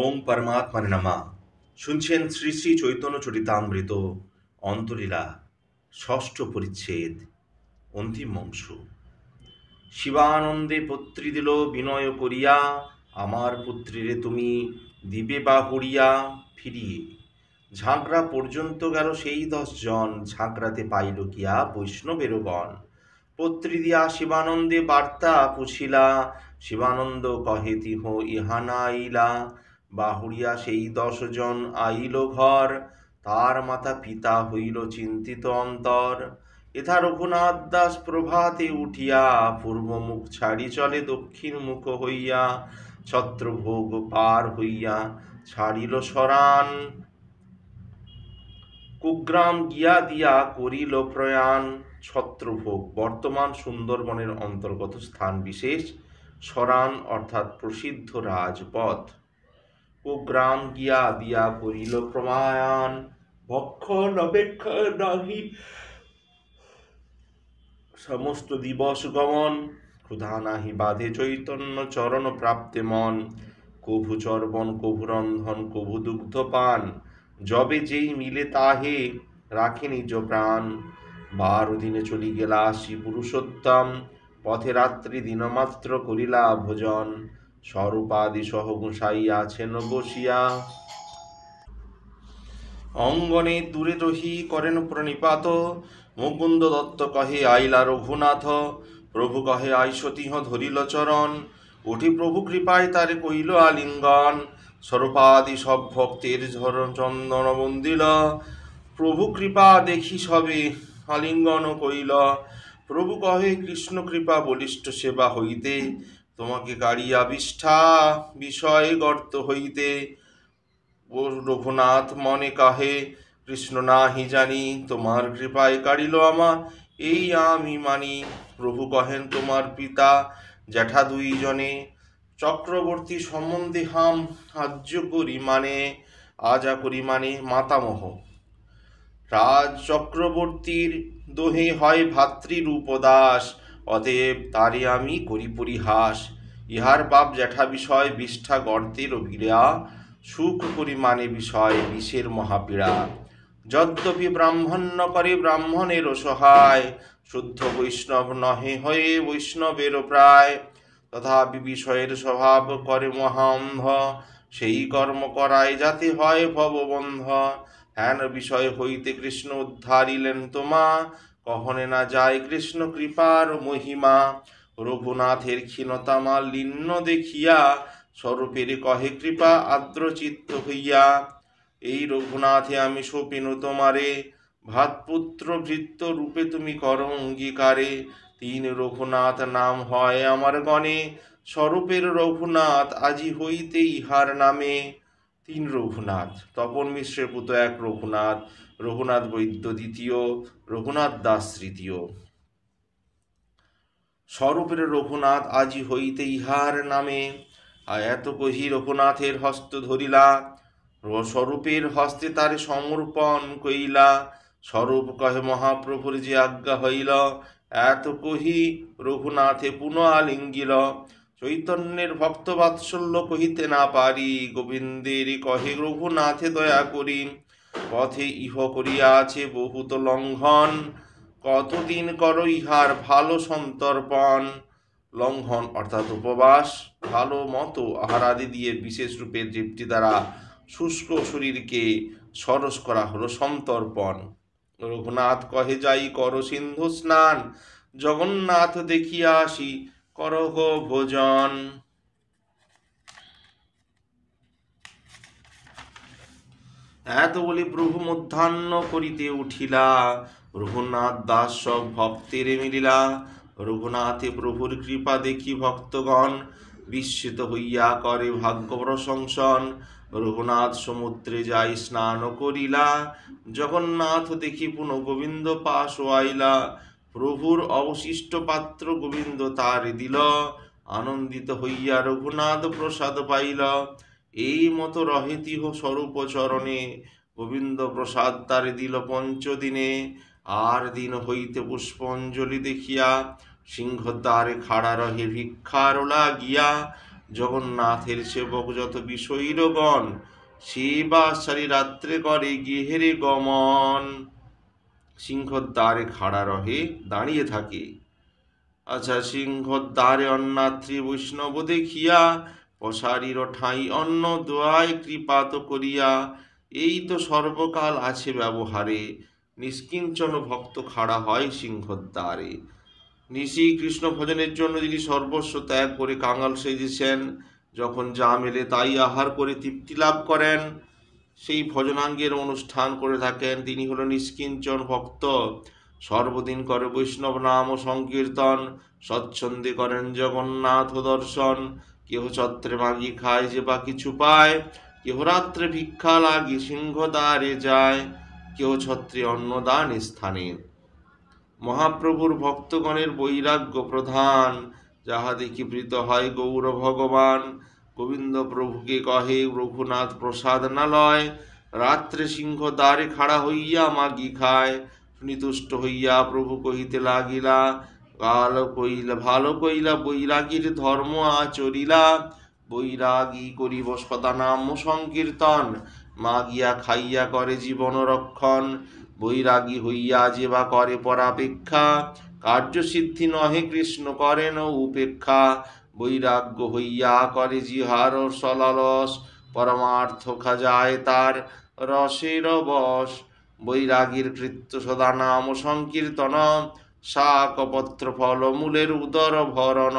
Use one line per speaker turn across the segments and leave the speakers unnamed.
ওম পরমাত্মার নামা শুনছেন শ্রী শ্রী চৈতন্য চরিতামৃত অন্তলীলা ষষ্ঠ পরিচ্ছেদ অন্তিম অংশ শিবানন্দে পত্রী দিল বিনয় করিয়া আমার পুত্রীরে তুমি দিবে বা হরিয়া ফিরিয়ে ঝাঁকড়া পর্যন্ত গেল সেই দশজন ঝাঁকড়াতে পাইল কিয়া বন পত্রী দিয়া শিবানন্দে বার্তা পুছিলা শিবানন্দ কহে তিহ ইহানাইলা ইলা বাহুরিয়া সেই দশজন আইল ঘর তার মাতা পিতা হইল চিন্তিত অন্তর এথা রঘুনাথ দাস প্রভাতে উঠিয়া পূর্বমুখ ছাড়ি চলে দক্ষিণ মুখ হইয়া ছত্রভোগ পার হইয়া ছাড়িল সরান কুগ্রাম গিয়া দিয়া করিল প্রয়াণ ছত্রভোগ বর্তমান সুন্দরবনের অন্তর্গত স্থান বিশেষ সরান অর্থাৎ প্রসিদ্ধ রাজপথ কুগ্রাম গিয়া দিয়া করিল প্রমায়ণ ভক্ষ নবেক্ষ সমস্ত দিবস গমন ক্ষুধা নাহি বাধে চৈতন্য চরণ প্রাপ্তে মন কভু চর্বন কভু রন্ধন কভু দুগ্ধ পান যবে যেই মিলে তাহে রাখে নিজ প্রাণ বারো দিনে চলি গেলা শ্রী পুরুষোত্তম পথে রাত্রি দিনমাত্র করিলা ভোজন স্বরূপাদি সহ গুঁসাই আছেন বসিয়া অঙ্গনে দূরে রহি করেন প্রণিপাত মুকুন্দ দত্ত কহে আইলা রঘুনাথ প্রভু কহে আইসতিহ ধরিল চরণ উঠি প্রভু কৃপায় তারে কইল আলিঙ্গন স্বরূপাদি সব ভক্তের ঝর চন্দন মন্দির প্রভু কৃপা দেখি সবে আলিঙ্গন কইল প্রভু কহে কৃষ্ণ কৃপা বলিষ্ঠ সেবা হইতে তোমাকে গাড়ি বিষ্ঠা বিষয় গর্ত হইতে রঘুনাথ মনে কাহে কৃষ্ণ নাহি জানি তোমার কৃপায় কাড়িল আমা এই আমি মানি প্রভু কহেন তোমার পিতা জ্যাঠা দুইজনে চক্রবর্তী সম্বন্ধে হাম আজ্য করি মানে আজা করি মানে মাতামহ রাজ চক্রবর্তীর দোহে হয় ভাতৃরূপদাস অতএব তারে আমি করি পরিহাস ইহার বাপ জ্যাঠা বিষয় বিষ্ঠা গর্তের অভিরা সুখ পরিমাণে বিষয় বিষের মহাপীড়া যদ্যপি ব্রাহ্মণ্য করে ব্রাহ্মণের সহায় শুদ্ধ বৈষ্ণব নহে হয়ে বৈষ্ণবের প্রায় তথাপি বিষয়ের স্বভাব করে মহাম্ভ সেই কর্ম করায় যাতে হয় ভববন্ধ হ্যান বিষয় হইতে কৃষ্ণ উদ্ধারিলেন তোমা কহনে না যায় কৃষ্ণ কৃপার মহিমা রঘুনাথের ক্ষীণতামা লিন্ন দেখিয়া স্বরূপের কহে কৃপা আদ্র চিত্ত হইয়া এই রঘুনাথে আমি সপিনু তোমারে ভাতপুত্র ভৃত্য রূপে তুমি কর অঙ্গীকারে তিন রঘুনাথ নাম হয় আমার গণে স্বরূপের রঘুনাথ আজি হইতে ইহার নামে তিন রঘুনাথ তপন মিশ্রের পুত এক রঘুনাথ রঘুনাথ বৈদ্য দ্বিতীয় রঘুনাথ দাস তৃতীয় স্বরূপের রঘুনাথ আজি হইতে ইহার নামে আয়াত কহি রঘুনাথের হস্ত ধরিলা স্বরূপের হস্তে তার সমর্পণ কইলা স্বরূপ কহে মহাপ্রভুর যে আজ্ঞা হইল এত কহি রঘুনাথে পুনঃ আলিঙ্গিল চৈতন্যের ভক্ত বাৎসল্য কহিতে না পারি গোবিন্দের কহে রঘুনাথে দয়া করি পথে ইহ করিয়া আছে বহুত লঙ্ঘন কতদিন করো ইহার ভালো সন্তর্পণ লঙ্ঘন অর্থাৎ উপবাস ভালো মতো আহারাদি দিয়ে বিশেষ রূপে তৃপ্তি দ্বারা শুষ্ক শরীরকে সরস করা হলো সন্তর্পণ রঘুনাথ কহে যাই কর সিন্ধু স্নান জগন্নাথ দেখিয়া আসি করহ ভোজন এত বলি প্রভু মধ্যাহ্ন করিতে উঠিলা রঘুনাথ দাস সব ভক্তের মিলিলা রঘুনাথে প্রভুর কৃপা দেখি ভক্তগণ বিস্মিত হইয়া করে ভাগ্য প্রশংসন রঘুনাথ সমুদ্রে যাই স্নান করিলা জগন্নাথ দেখি পুনঃ গোবিন্দ পাশ আইলা প্রভুর অবশিষ্ট পাত্র গোবিন্দ তার দিল আনন্দিত হইয়া রঘুনাথ প্রসাদ পাইল এই মতো রহেতিহ স্বরূপ চরণে গোবিন্দ প্রসাদ তারে দিল পঞ্চদিনে আর দিন হইতে পুষ্পঞ্জলি দেখিয়া সিংহদ্বারে খাড়া রহে ভিক্ষার গিয়া জগন্নাথের সেবক যত বিষয়ীরগণ সেবা সারি রাত্রে করে গেহেরে গমন সিংহদ্বারে খাড়া রহে দাঁড়িয়ে থাকে আচ্ছা দ্বারে অন্নাত্রী বৈষ্ণব দেখিয়া পশারির ঠাঁই অন্ন দোয়ায় কৃপাত করিয়া এই তো সর্বকাল আছে ব্যবহারে নিষ্কিঞ্চন ভক্ত খাড়া হয় সিংহদ্বারে নিশি কৃষ্ণ ভজনের জন্য যিনি সর্বস্ব ত্যাগ করে কাঙাল সেজেছেন যখন যা মেলে তাই আহার করে তৃপ্তি লাভ করেন সেই ভজনাঙ্গের অনুষ্ঠান করে থাকেন তিনি হল নিষ্কিঞ্চন ভক্ত সর্বদিন করে বৈষ্ণব নাম ও সংকীর্তন স্বচ্ছন্দে করেন জগন্নাথ দর্শন কেহ ছত্রে মাগি খায় যে বা কিছু পায় কেহ রাত্রে ভিক্ষা লাগি সিংহ দ্বারে যায় কেউ ছত্রী অন্নদান স্থানে মহাপ্রভুর ভক্তগণের বৈরাগ্য প্রধান যাহাদিকে প্রীত হয় গৌর ভগবান গোবিন্দ প্রভুকে কহে রঘুনাথ প্রসাদ নালয় রাত্রে সিংহ দ্বারে খাড়া হইয়া মাগি খায় নিতুষ্ট হইয়া প্রভু কহিতে লাগিলা কাল কইলা ভালো কইলা বৈরাগীর ধর্ম আচরিলা বৈরাগী করিব সদানাম সংকীর্তন মাগিয়া খাইয়া করে জীবন রক্ষণ বৈরাগী হইয়া যেবা করে পরাপেক্ষা কার্যসিদ্ধি নহে কৃষ্ণ করেন উপেক্ষা বৈরাগ্য হইয়া করে জিহার সলালস পরমার্থ খাজায় তার রসের বস বৈরাগীর কৃত্য সদা নাম সংকীর্তন শাকপত্র ফল মূলের উদর ভরণ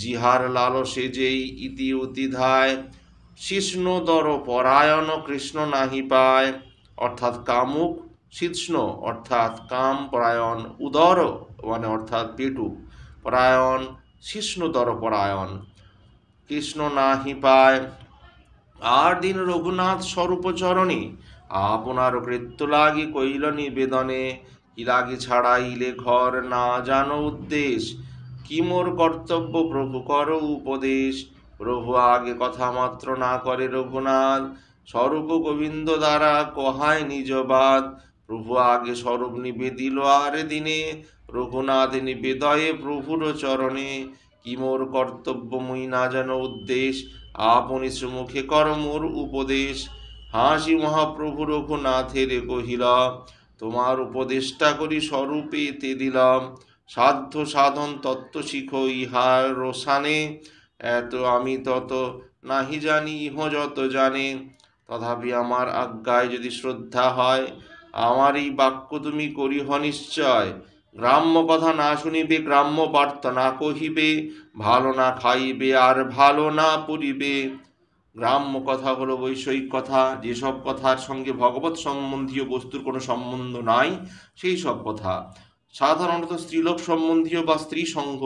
জিহার লালসে যেই ইতি অতিধায় শিষ্ণদর পরায়ণ কৃষ্ণ নাহি পায় অর্থাৎ কামুক শীষ্ণ অর্থাৎ কাম পরায়ণ উদর মানে অর্থাৎ পেটু পরায়ণ শিষ্ণুদর পরায়ণ কৃষ্ণ নাহি পায় আর দিন রঘুনাথ স্বরূপচরণে আপনার কৃত্য লাগি কইল নিবেদনে কি লাগি ছাড়াইলে ঘর না জানো উদ্দেশ কি মোর কর্তব্য প্রভু কর উপদেশ প্রভু আগে কথা মাত্র না করে রঘুনাথ স্বরূপ গোবিন্দ দ্বারা কহায় নিজবাদ প্রভু আগে স্বরূপ নিবেদিল আরে দিনে রঘুনাথ নিবেদয়ে প্রভুর চরণে কি মোর কর্তব্য মুই না যেন উদ্দেশ আপনি সুমুখে কর মোর উপদেশ হাসি মহাপ্রভু রঘুনাথের কহিল তোমার উপদেষ্টা করি স্বরূপে তে দিলাম সাধ্য সাধন তত্ত্ব শিখ ইহার রোসানে এত আমি তত নাহি জানি ইহ যত জানে তথাপি আমার আজ্ঞায় যদি শ্রদ্ধা হয় আমার এই বাক্য তুমি করিহ নিশ্চয় গ্রাম্য কথা না শুনিবে গ্রাম্য বার্তা না কহিবে ভালো না খাইবে আর ভালো না পড়িবে গ্রাম্য কথা হলো বৈষয়িক কথা যেসব কথার সঙ্গে ভগবত সম্বন্ধীয় বস্তুর কোনো সম্বন্ধ নাই সেই সব কথা সাধারণত স্ত্রীলোক সম্বন্ধীয় বা স্ত্রী সংঘ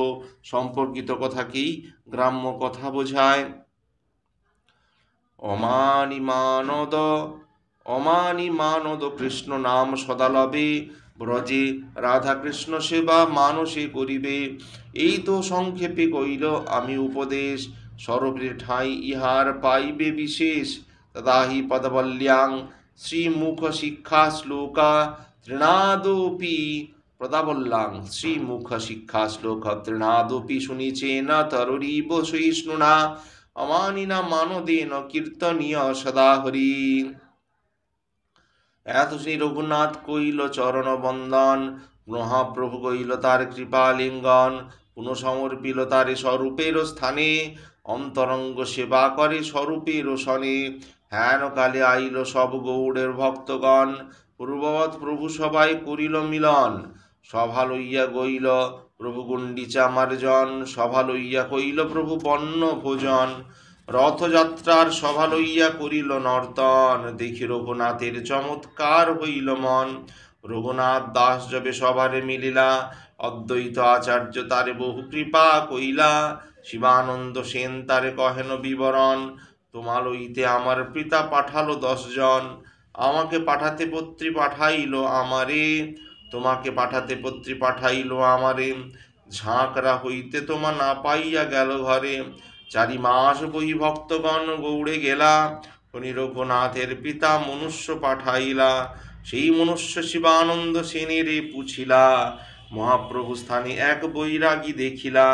সম্পর্কিত কথাকেই গ্রাম্য কথা বোঝায় অমানি মানদ অমানি মানদ কৃষ্ণ নাম সদালবে ব্রজে রাধাকৃষ্ণ সেবা মানসে করিবে এই তো সংক্ষেপে কইল আমি উপদেশ সরবের ঠাঁই ইহার পাইবে বিশেষ তদাহি পদবল্যাং শ্রীমুখ শিক্ষা শ্লোকা তৃণাদপি প্রদাবল্লাং শ্রীমুখ শিক্ষা শ্লোক তৃণাদপি শুনিচেন তরুরীব সহিষ্ণুনা অমানিনা মানদেন কীর্তনীয় সদা হরি এত শ্রী রঘুনাথ কইল চরণ বন্দন মহাপ্রভু কইল তার কৃপা লিঙ্গন পুনঃসমর্পিল তার স্বরূপের স্থানে অন্তরঙ্গ সেবা করে স্বরূপের শনে হেন কালে আইল সব গৌড়ের ভক্তগণ পূর্ববৎ প্রভু সবাই করিল মিলন সভা লইয়া গইল প্রভু গুণ্ডিচা মার্জন সভা লইয়া কইল প্রভু বন্য ভোজন রথযাত্রার সভা লইয়া করিল নর্তন দেখি রঘুনাথের চমৎকার হইল মন রঘুনাথ দাস যবে সভারে মিলিলা অদ্বৈত আচার্য তারে বহু কৃপা কইলা শিবানন্দ সেন তারে কহেন বিবরণ তোমাল ইতে আমার পিতা পাঠালো দশজন আমাকে পাঠাতে পত্রী পাঠাইল আমারে তোমাকে পাঠাতে পত্রী পাঠাইল আমারে ঝাঁকরা হইতে তোমা না পাইয়া গেল ঘরে চারি মাস বই ভক্তগণ গৌড়ে গেলা শনি রঘুনাথের পিতা মনুষ্য পাঠাইলা সেই মনুষ্য শিবানন্দ সেনেরে পুছিলা মহাপ্রভু স্থানে এক বৈরাগী দেখিলা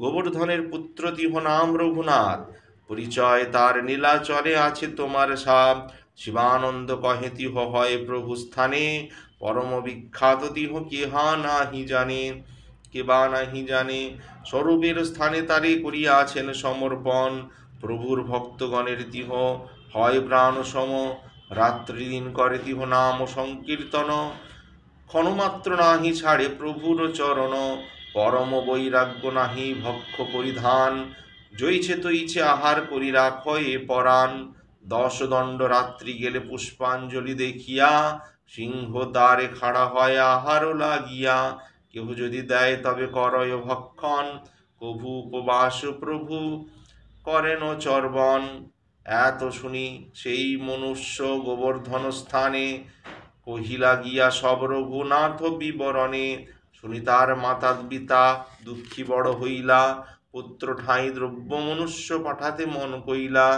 গোবর্ধনের পুত্র তিহ নাম রঘুনাথ পরিচয় তার নীলাচরে আছে তোমার সাপ শিবানন্দ কহে তিহ হয় প্রভু স্থানে পরম বিখ্যাত তিহ কেহা নাহি জানে কে বা নাহি জানে স্বরূপের স্থানে তারে করিয়াছেন সমর্পণ প্রভুর ভক্তগণের দেহ হয় প্রাণ সম রাত্রিদিন করে দেহ নাম সংকীর্তন ক্ষণমাত্র নাহি ছাড়ে প্রভুর চরণ পরম বৈরাগ্য নাহি ভক্ষ পরিধান জইছে তো ইছে আহার করি এ পরাণ দশ দণ্ড রাত্রি গেলে পুষ্পাঞ্জলি দেখিয়া সিংহ দ্বারে খাড়া হয় আহারও লাগিয়া কেহ যদি দেয় তবে করয় ভক্ষণ কভু উপবাস প্রভু করেন চর্বণ এত শুনি সেই মনুষ্য গোবর্ধন স্থানে কহিলা গিয়া সব রঘুনাথ বিবরণে শুনি তার মাতা পিতা দুঃখী বড় হইলা পুত্র ঠাঁই দ্রব্য মনুষ্য পাঠাতে মন কইলা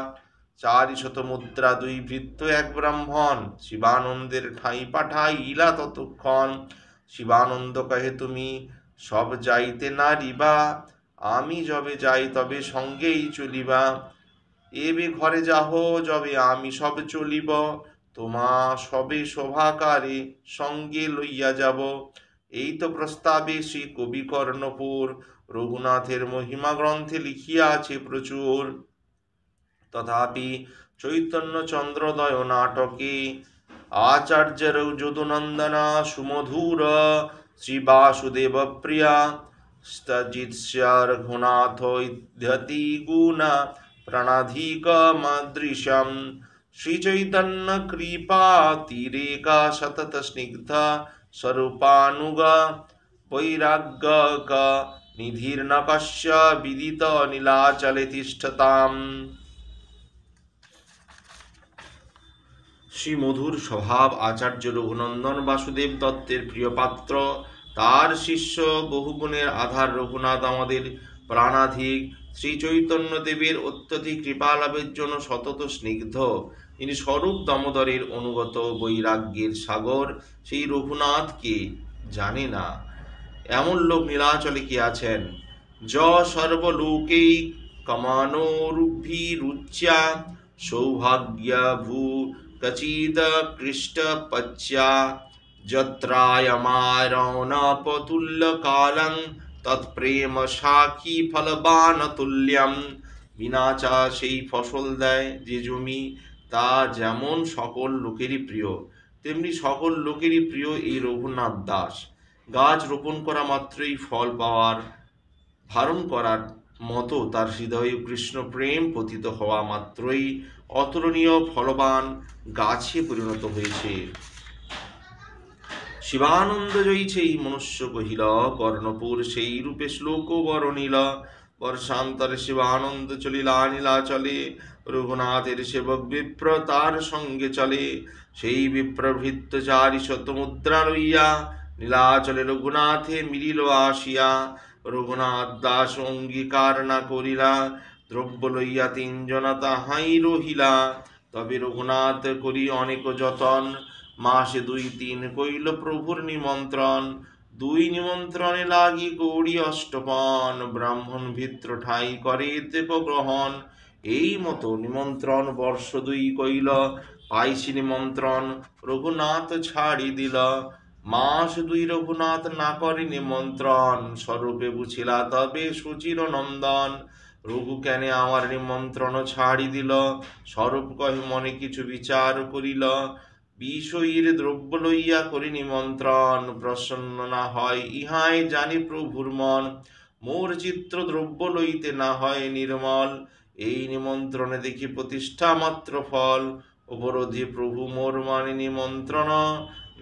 চারি শত মুদ্রা দুই ভৃত্য এক ব্রাহ্মণ শিবানন্দের ঠাঁই পাঠাই ইলা ততক্ষণ শিবানন্দ কহে তুমি সব যাইতে না রিবা আমি যবে যাই তবে সঙ্গেই চলিবা এবে ঘরে যাহ যবে আমি সব চলিব তোমা সবে শোভাকারে সঙ্গে লইয়া যাব এই তো প্রস্তাবে শ্রী কবি কর্ণপুর রঘুনাথের মহিমা গ্রন্থে লিখিয়া আছে প্রচুর তথাপি চৈতন্যচন্দ্রদয় নাটকে আচার্যের যদুনন্দনা সুমধুর শ্রীবাসুদেবপ্রিয়া স্তজিৎস্য রঘুনাথ ইধ্যতি গুণা প্রণাধিকমদৃশম श्रीचैतन्यकृपातिरेका सततस्निग्धस्वरूपानुग শ্রীমধুর স্বভাব আচার্য রঘুনন্দন বাসুদেব দত্তের প্রিয়পাত্র তার শিষ্য বহুগুণের আধার রঘুনাথ আমাদের প্রাণাধিক শ্রী দেবের অত্যধিক কৃপালাভের জন্য সতত স্নিগ্ধ তিনি স্বরূপ দমোদরের অনুগত বৈরাগ্যের সাগর সেই রঘুনাথকে জানে না এমন লোক নীলাচলে কি আছেন য সর্বলোকেই কমানোরুভি রুচ্যা সৌভাগ্যা ভূ कचिदकृष्टपच्या जत्रायमारौनपतुल्यकालं তৎপ্রেমসাখী ফলবানতুল্যম বিনা চা সেই ফসল দেয় যে জমি তা যেমন সকল লোকেরই প্রিয় তেমনি সকল লোকেরই প্রিয় এই রঘুনাথ দাস গাছ রোপণ করা মাত্রই ফল পাওয়ার ধারণ করার মতো তার হৃদয়ে কৃষ্ণ প্রেম পতিত হওয়া মাত্রই অতুলনীয় ফলবান গাছে পরিণত হয়েছে শিবানন্দ জয়ী সেই মনুষ্য কহিল কর্ণপুর সেই রূপে শ্লোক নীল বর্ষান্তরে শিবানন্দ চলিলা নীলা চলে রঘুনাথের সেবক বিপ্র তার সঙ্গে চলে সেই বিপ্রভৃত্ত চারি শত মুদ্রা লইয়া নীলা চলে রঘুনাথে মিলিল আসিয়া রঘুনাথ দাস অঙ্গীকার না করিলা দ্রব্য লইয়া তিনজনা তাহাই রহিলা তবে রঘুনাথ করি অনেক যতন মাসে দুই তিন কইল প্রভুর নিমন্ত্রণ দুই নিমন্ত্রণে লাগি গৌরী অষ্টপন ব্রাহ্মণ ভিত্র ঠাই করে দেব গ্রহণ এই মতো নিমন্ত্রণ বর্ষ দুই কইল পাইছি নিমন্ত্রণ রঘুনাথ ছাড়ি দিল মাস দুই রঘুনাথ না করে নিমন্ত্রণ স্বরূপে বুঝিলা তবে সুচির নন্দন রঘু কেন আমার নিমন্ত্রণ ছাড়ি দিল স্বরূপ কহে মনে কিছু বিচার করিল বিষয়ীর দ্রব্য লইয়া করি নিমন্ত্রণ প্রসন্ন না হয় ইহাই জানি প্রভুর মন মোর চিত্র দ্রব্য লইতে না হয় নির্মল এই নিমন্ত্রণে দেখি প্রতিষ্ঠা মাত্র ফল অপরাধী প্রভু মোর মানে নিমন্ত্রণ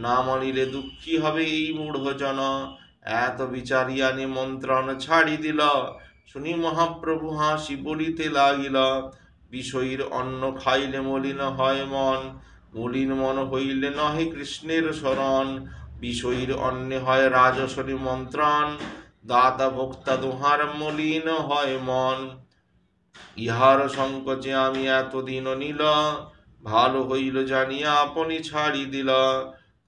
না মানিলে দুঃখী হবে এই মূঢ়জন এত বিচারিয়া নিমন্ত্রণ ছাড়ি দিল শুনি মহাপ্রভু হাসি বলিতে লাগিলা বিষয়ীর অন্ন খাইলে মলিন হয় মন মলিন মন হইলে নহে কৃষ্ণের শরণ বিষয়ীর অন্ন হয় রাজস্বরী মন্ত্রণ দাদা ভোক্তা দোহার মলিন হয় মন ইহার সংকোচে আমি এতদিন নিল ভালো হইল জানিয়া আপনি ছাড়ি দিল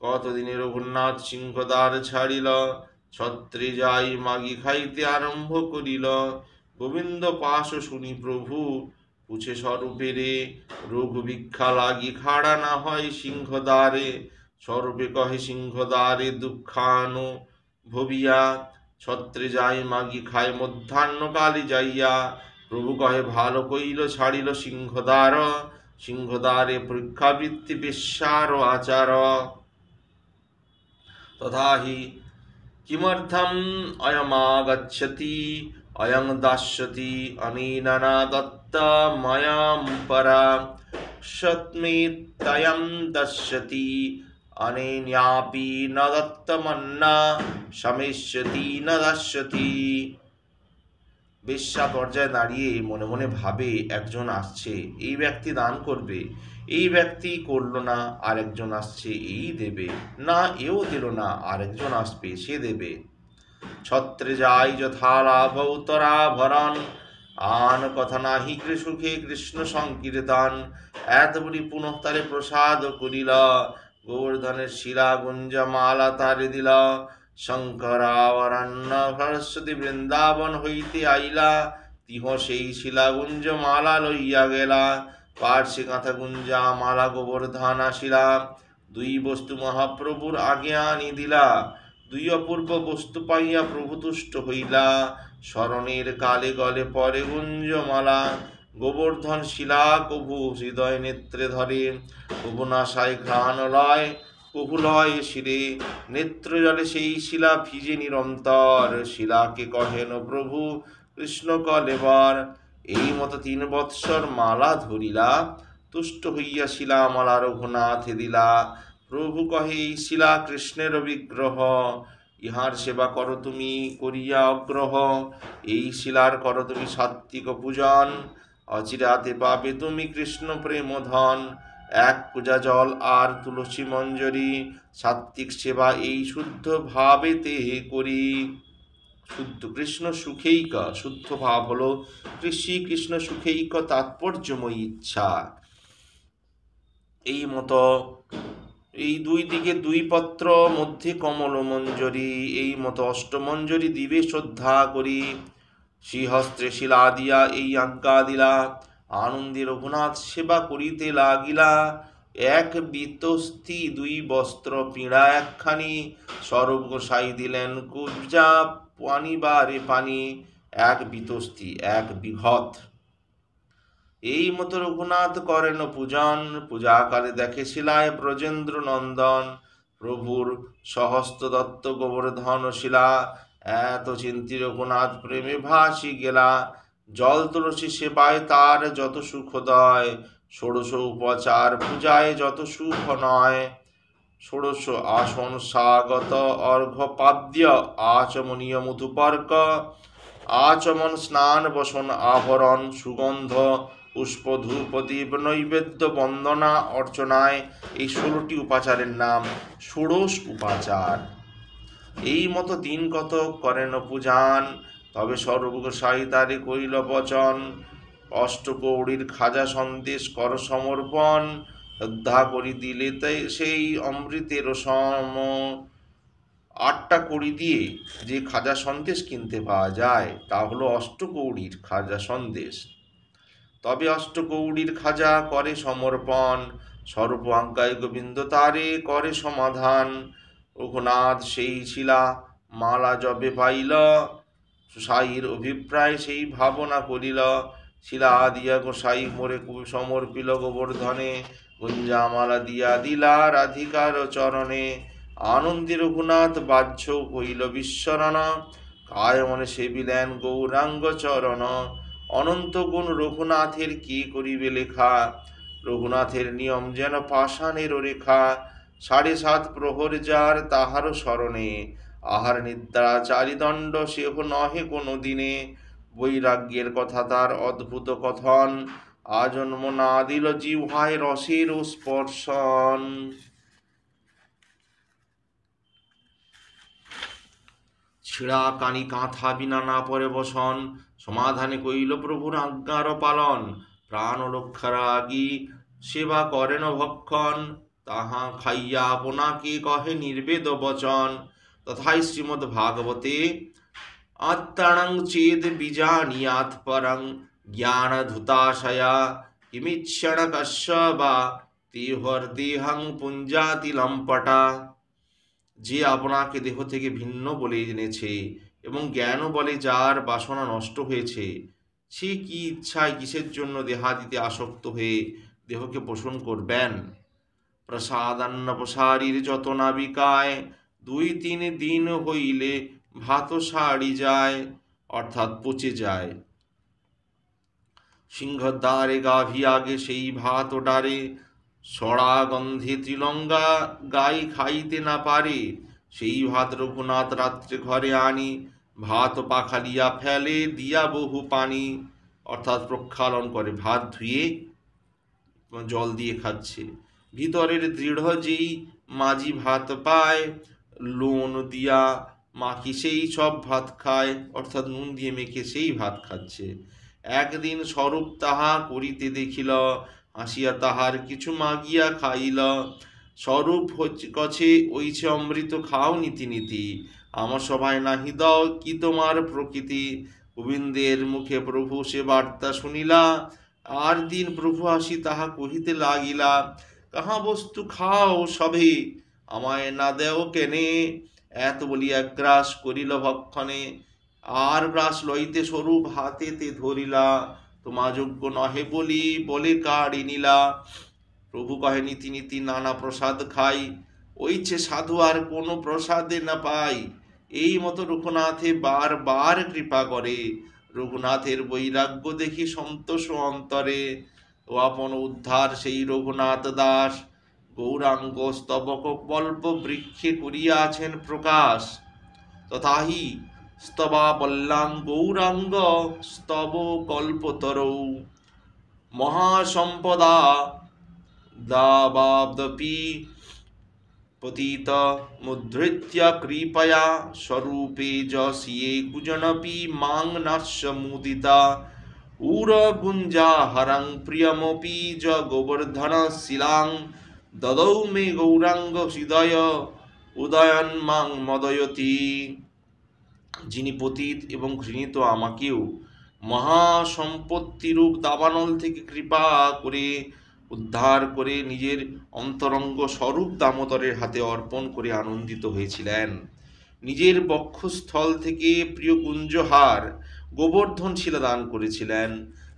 কতদিনের রঘুনাথ সিংহদার ছাড়িল ছত্রে যাই মাগি খাইতে আরম্ভ করিল গোবিন্দ পাশ শুনি প্রভু পুছে স্বরূপে রে রোগ ভিক্ষা লাগি খাড়া না হয় সিংহদ্বারে স্বরূপে কহে সিংহদ্বারে দুঃখান ভবিয়া ছত্রে যাই মাগি খায় মধ্যাহ্ন কালে যাইয়া প্রভু কহে ভালো কইল ছাড়িল সিংহদ্বার সিংহদ্বারে পরীক্ষাবৃত্তি বিশ্বার আচার তথাহি কিমর্থম অয়মাগচ্ছতি অয়ং দাস্যতি অনীনানা দত্তা মায়াম পরা সৎমিতয়ং দশ্যতি অনেন্যাপি ন দত্তমন্না সমিষ্যতি ন দশ্যতি বেশ্যা দরজায় দাঁড়িয়ে মনে মনে ভাবে একজন আসছে এই ব্যক্তি দান করবে এই ব্যক্তি করল না আরেকজন আসছে এই দেবে না এও দিল না আরেকজন আসবে সে দেবে ছত্রে যাই যথা লাভতরা ভরণ আন কথা না নাহি কৃষুখে কৃষ্ণ সংকীর্তন এত বলি পুনঃ তারে প্রসাদ করিল গোবর্ধনের শিলা গুঞ্জ মালা তারে দিলা শঙ্করাবরণ্য সরস্বতী বৃন্দাবন হইতে আইলা তিহ সেই শিলাগুঞ্জ মালা লইয়া গেলা পার্শ্বে কাঁথা গুঞ্জা মালা গোবর্ধান আসিলা দুই বস্তু মহাপ্রভুর আগে আনি দিলা দুই অপূর্ব বস্তু পাইয়া প্রভুতুষ্ট হইলা স্মরণের কালে গলে পরে গুঞ্জমালা গোবর্ধন শিলা কভু হৃদয় নেত্রে ধরে ভুবনাশায় ঘ্রাণ লয় প্রভুলয় শিরে নেত্রজলে সেই শিলা ভিজে নিরন্তর শিলাকে কহেন প্রভু কৃষ্ণ কলেবার এই মতো তিন বৎসর মালা ধরিলা তুষ্ট হইয়া শিলা মালা রঘুনাথে দিলা প্রভু কহে এই শিলা কৃষ্ণের বিগ্রহ ইহার সেবা করো তুমি করিয়া অগ্রহ এই শিলার করো তুমি সাত্ত্বিক পূজন অচিরাতে পাবে তুমি কৃষ্ণ প্রেম ধন এক পূজা জল আর তুলসী মঞ্জরি সাত্ত্বিক সেবা এই শুদ্ধ ভাবেতে করি শুদ্ধ কৃষ্ণ সুখেইক শুদ্ধ ভাব হলো কৃষি কৃষ্ণ সুখেইক তাৎপর্যময় ইচ্ছা এই মতো এই দুই দিকে দুই পত্র মধ্যে কমল মঞ্জরি এই মতো অষ্টমঞ্জরি দিবে শ্রদ্ধা করি শ্রীহস্ত্রে শিলা দিয়া এই আজ্ঞা দিলা আনন্দে রঘুনাথ সেবা করিতে লাগিলা এক বিতস্থি দুই বস্ত্র পীড়া একখানি স্বরূপ গোসাই দিলেন কুবজা পানি বা রে পানি এক বিতস্থি এক বিঘত এই মতো রঘুনাথ করেন পূজন পূজা আকারে দেখে শিলায় ব্রজেন্দ্র নন্দন প্রভুর সহস্ত দত্ত গোবর্ধন শিলা এত চিন্তি রঘুনাথ প্রেমে ভাসি গেলা জল তুলসী সেবায় তার যত সুখদয় ষোড়শ উপচার পূজায় যত সুখ নয় ষোড়শ আসন স্বাগত অর্ঘ্যপাদ্য আচমনীয় মধুপর্ক আচমন স্নান বসন আভরণ সুগন্ধ পুষ্প ধূপ দীপ নৈবেদ্য বন্দনা অর্চনায় এই ষোলোটি উপাচারের নাম ষোড়শ উপাচার এই মতো দিন কত করেন পূজান তবে সর্বক তারি কইল বচন অষ্টকৌড়ির খাজা সন্দেশ কর সমর্পণ শ্রদ্ধা করি দিলে তাই সেই অমৃতের সম আটটা করি দিয়ে যে খাজা সন্দেশ কিনতে পাওয়া যায় তা হলো অষ্টকৌড়ির খাজা সন্দেশ তবে অষ্টকৌড়ির খাজা করে সমর্পণ স্বরূপ আজ্ঞায় গোবিন্দ তারে করে সমাধান রঘুনাথ সেই শিলা মালা জবে পাইল সুসাইর অভিপ্রায় সেই ভাবনা করিল শিলা দিয়া গোসাই মোরে সমর্পিল গোবর্ধনে গুঞ্জামালা দিয়া দিলা রাধিকার চরণে আনন্দী রঘুনাথ বাহ্য কহিল বিশ্বরণ কায় মনে সেবিলেন গৌরাঙ্গ চরণ অনন্ত গুণ রঘুনাথের কি করিবে লেখা রঘুনাথের নিয়ম যেন পাষাণের রেখা সাড়ে সাত প্রহর যার তাহারও স্মরণে আহার নিদ্রা চারিদণ্ড সেহ নহে কোনো দিনে বৈরাগ্যের কথা তার অদ্ভুত কথন আজন্ম না দিল জিহায় রসের স্পর্শন ছিড়া কানি কাঁথা বিনা না পরে বসন সমাধানে কইল প্রভুর আজ্ঞার পালন প্রাণ রক্ষার আগি সেবা করেন ভক্ষণ তাহা খাইয়া আপনাকে কহে নির্বেদ বচন তথা শ্রীমদ ভাগবতে আত্মাং চেদ বিজানিয়াত পরং জ্ঞানধুতাশয়া কিমিচ্ছণ কশ্য বা দেহং পুঞ্জাতি লম্পটা যে আপনাকে দেহ থেকে ভিন্ন বলে জেনেছে এবং জ্ঞানও বলে যার বাসনা নষ্ট হয়েছে সে কি ইচ্ছায় কিসের জন্য দেহাদিতে আসক্ত হয়ে দেহকে পোষণ করবেন প্রসাদান্ন প্রসারীর যত নাবিকায় দুই তিন দিন হইলে ভাতও সারি যায় অর্থাৎ পচে যায় সিংহর দ্বারে গাভিয়া আগে সেই ভাত ডারে সড়া গন্ধে ত্রিলঙ্গা গাই খাইতে না পারে সেই ভাত রঘুনাথ রাত্রে ঘরে আনি ভাত পাখালিয়া ফেলে দিয়া বহু পানি অর্থাৎ প্রক্ষালন করে ভাত ধুয়ে জল দিয়ে খাচ্ছে ভিতরের দৃঢ় যেই মাঝি ভাত পায় লোন দিয়া মাখি সেই সব ভাত খায় অর্থাৎ নুন দিয়ে মেখে সেই ভাত খাচ্ছে একদিন স্বরূপ তাহা করিতে দেখিল হাসিয়া তাহার কিছু মাগিয়া খাইল স্বরূপ কছে ওইছে অমৃত খাও নীতি নীতি আমার সভায় নাহি দাও কি তোমার প্রকৃতি গোবিন্দের মুখে প্রভু সে বার্তা শুনিলা আর দিন প্রভু আসি তাহা কহিতে লাগিলা কাহা বস্তু খাও সবে আমায় না দেও কেনে এত বলিয়া গ্রাস করিল ভক্ষণে আর গ্রাস লইতে স্বরূপ হাতেতে ধরিলা তোমা যোগ্য নহে বলি বলে কাড়ি নিলা প্রভু কহে নীতি নীতি নানা প্রসাদ খাই ওইছে সাধু আর কোনো প্রসাদে না পাই এই মতো রঘুনাথে বার বার কৃপা করে রঘুনাথের বৈরাগ্য দেখি সন্তোষ অন্তরে ও আপন উদ্ধার সেই রঘুনাথ দাস গৌরাঙ্গ স্তবক পল্প বৃক্ষে করিয়াছেন প্রকাশ তথাহি স্তবাবল্লাং গৌরাঙ্গ স্তব কল্পতরৌ মহাসম্পদা দাবাদপি পতিত মুদ্রিত্য কৃপয়া স্বরূপে যসিয়ে কুজনপি মাং নাশ মুদিতা গুঞ্জা হরং প্রিয়মপি জ গোবর্ধন শিলাং দদৌ মে গৌরাঙ্গ হৃদয় উদয়ন মাং মদয়তি যিনি পতিত এবং ঘৃণিত আমাকেও মহাসম্পত্তিরূপ দাবানল থেকে কৃপা করে উদ্ধার করে নিজের অন্তরঙ্গ স্বরূপ দামোদরের হাতে অর্পণ করে আনন্দিত হয়েছিলেন নিজের বক্ষস্থল থেকে প্রিয় কুঞ্জহার গোবর্ধন শিলা দান করেছিলেন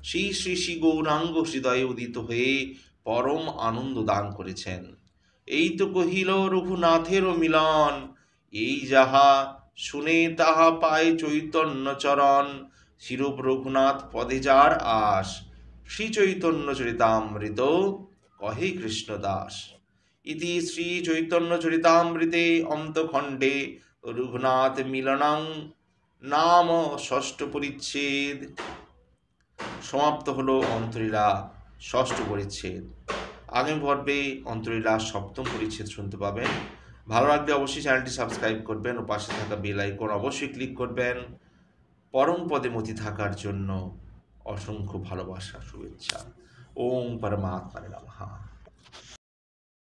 শ্রী শ্রী শ্রী গৌরাঙ্গ হৃদয়ে উদিত হয়ে পরম আনন্দ দান করেছেন এই তো কহিল রঘুনাথেরও মিলন এই যাহা শুনে তাহা পায় চৈতন্য চরণ শিরূপ রঘুনাথ পদে যার আস শ্রী চৈতন্য চরিতামৃত কহে কৃষ্ণদাস ইতি শ্রী চৈতন্য চরিতামৃতে অন্তখণ্ডে রঘুনাথ মিলনাং নাম ষষ্ঠ পরিচ্ছেদ সমাপ্ত হলো অন্তরীলা ষষ্ঠ পরিচ্ছেদ আগামী পর্বে অন্তরীলা সপ্তম পরিচ্ছেদ শুনতে পাবেন ভালো লাগলে অবশ্যই চ্যানেলটি সাবস্ক্রাইব করবেন ও পাশে থাকা বেল আইকন অবশ্যই ক্লিক করবেন পরম পদে মতি থাকার জন্য অসংখ্য ভালোবাসা শুভেচ্ছা ওম পরমাত্মা নমঃ